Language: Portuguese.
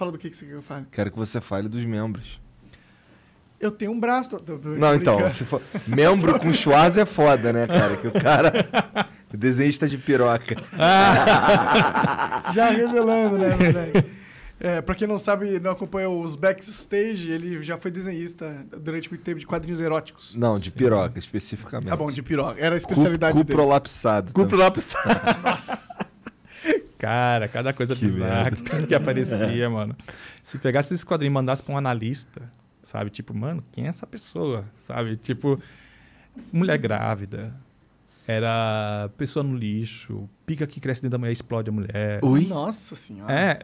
Fala do que, que você quer que eu fale. Quero que você fale dos membros. Eu tenho um braço. Tô, tô, não, então, se for. Membro com Schwarz é foda, né, cara? Que o cara. O desenhista de piroca. Ah! já revelando, né, moleque? É, pra quem não sabe, não acompanha os backstage, ele já foi desenhista durante muito tempo de quadrinhos eróticos. Não, de piroca, especificamente. Tá bom, de piroca. Era a especialidade cu, cu dele. cupro prolapsado. cupro prolapsado. Nossa. Cara, cada coisa que bizarra que, que aparecia, é. mano. Se pegasse esse quadrinho e mandasse pra um analista, sabe? Tipo, mano, quem é essa pessoa? Sabe? Tipo, mulher grávida, era pessoa no lixo, pica que cresce dentro da mulher explode a mulher. Ui. Nossa senhora. É,